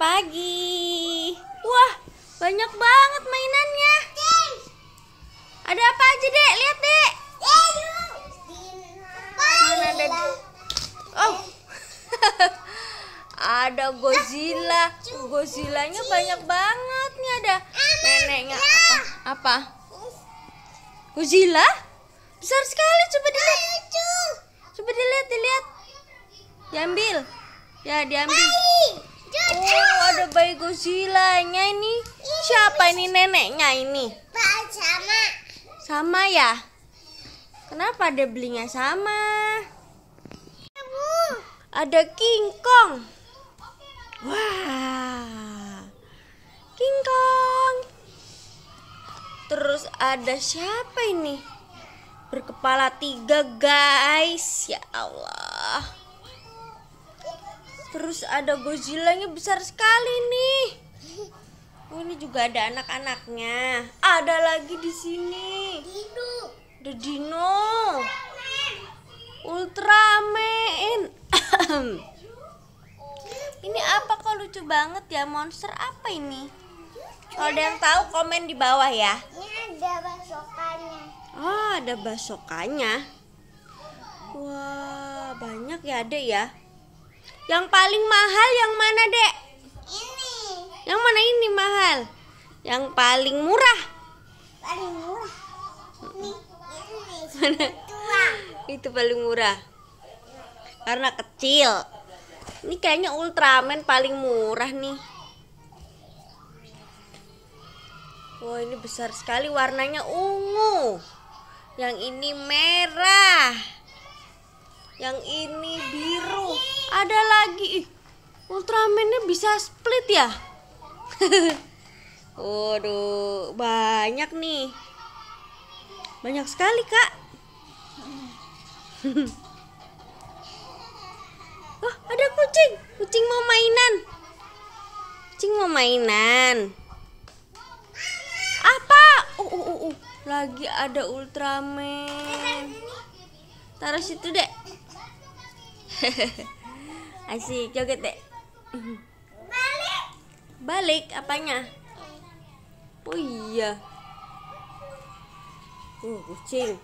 pagi. Wah, banyak banget mainannya. Ada apa aja, Dek? Lihat, Dek. ada? Oh. ada Godzilla. Godzillanya banyak banget nih ada. Neneknya apa? Apa? Godzilla? Besar sekali coba dilihat. Coba dilihat, dilihat. Diambil. Ya, diambil wow, ada bayi Godzilla-nya ini. Siapa ini neneknya ini? Sama. Sama ya? Kenapa ada belinya sama? Ada King Kong. Wah. King Kong. Terus ada siapa ini? Berkepala tiga guys. Ya Allah. Terus ada Godzilla-nya besar sekali nih. Oh, ini juga ada anak-anaknya. Ada lagi di sini. Dino. The Dino. Ultraman. ini apa kok lucu banget ya? Monster apa ini? Kalau ada yang tahu komen di bawah ya. Ini ada basokannya. Oh, ada basokannya. Wah, banyak ya ada ya. Yang paling mahal yang mana, Dek? Ini. Yang mana ini mahal? Yang paling murah. Paling murah. Ini, ini. Mana? Itu paling murah. Karena kecil. Ini kayaknya Ultraman paling murah nih. Wah, wow, ini besar sekali warnanya ungu. Yang ini merah. Yang ini biru ada lagi Ultramannya bisa split ya Waduh banyak nih banyak sekali kak Oh ada kucing kucing mau mainan kucing mau mainan apa uh, uh, uh, uh. lagi ada Ultraman taruh situ deh Asik, joget deh. Balik. Balik apanya? Oh iya. Uh, kucing.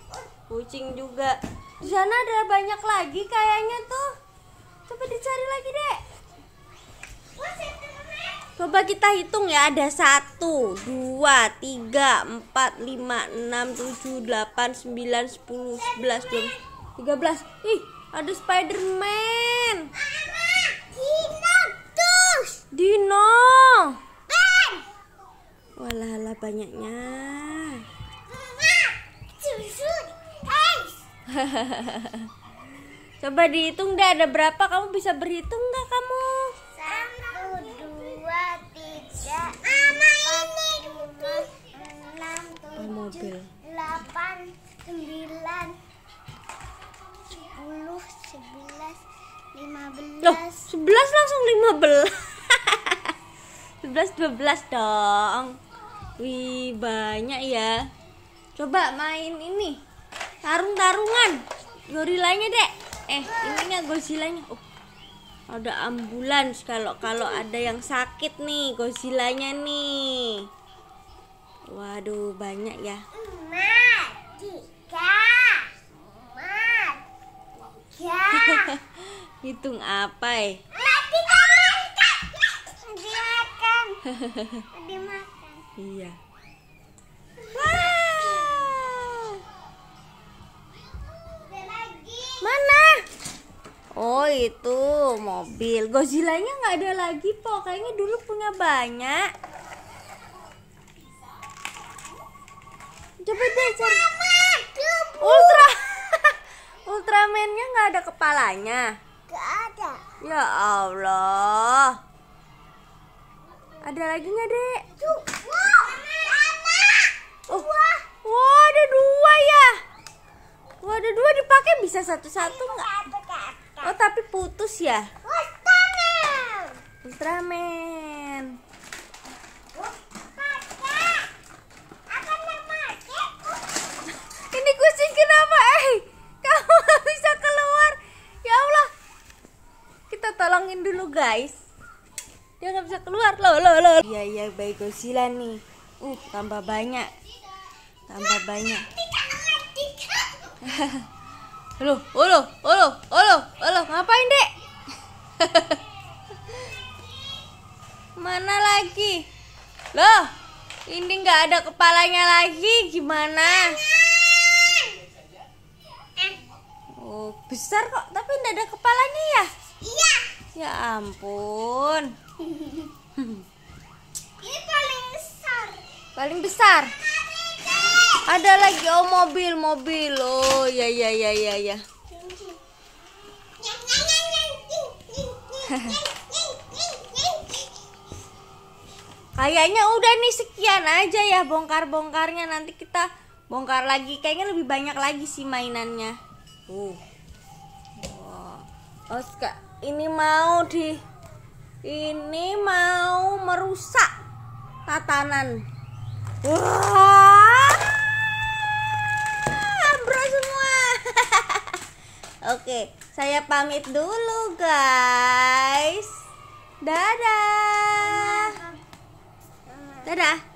Kucing juga. Di sana ada banyak lagi kayaknya tuh. Coba dicari lagi, Dek. Coba kita hitung ya ada 1 2 3 4 5 6 7 8 9 10 11 12 13. Ih, ada spider man banyaknya coba dihitung deh ada berapa kamu bisa berhitung nggak kamu satu dua tiga mama ini enam tujuh delapan sembilan sepuluh sebelas lima belas loh sebelas langsung lima belas sebelas dua belas dong Wih, banyak ya. Coba main ini. Tarung-tarungan. Gorilanya, Dek. Eh, ininya Godzilla-nya. Oh. Ada ambulans kalau kalau ada yang sakit nih Godzilla-nya nih. Waduh, banyak ya. Hitung apa, eh? Mati, Iya. Wow. Mana? Oh itu mobil. Godzilla-nya nggak ada lagi po. Kayaknya dulu punya banyak. Coba deh cari. Ultra. Ultraman-nya nggak ada kepalanya. Gak ada. Ya Allah. Ada lagi nggak dek? Tuh. bisa satu-satu nggak? oh tapi putus ya? Ultraman. Ultraman. Ini kucing kenapa? Eh, kamu bisa keluar? Ya Allah, kita tolongin dulu guys. Dia nggak bisa keluar loh loh loh. Iya iya baik Godzilla nih. Uh tambah banyak, tambah banyak. Halo, halo, halo, halo, halo, ngapain dek? Mana lagi? Loh, ini nggak ada kepalanya lagi, gimana? Oh, besar kok, tapi nggak ada kepalanya ya? Iya. Ya ampun. ini paling Paling besar. Paling besar. Ada lagi oh mobil, mobil. Oh, ya ya ya ya ya. Kayaknya udah nih sekian aja ya bongkar-bongkarnya nanti kita bongkar lagi. Kayaknya lebih banyak lagi sih mainannya. Uh. Wow. Oh, ini mau di ini mau merusak tatanan. Wah. Wow. Oke, saya pamit dulu guys. Dadah. Dadah.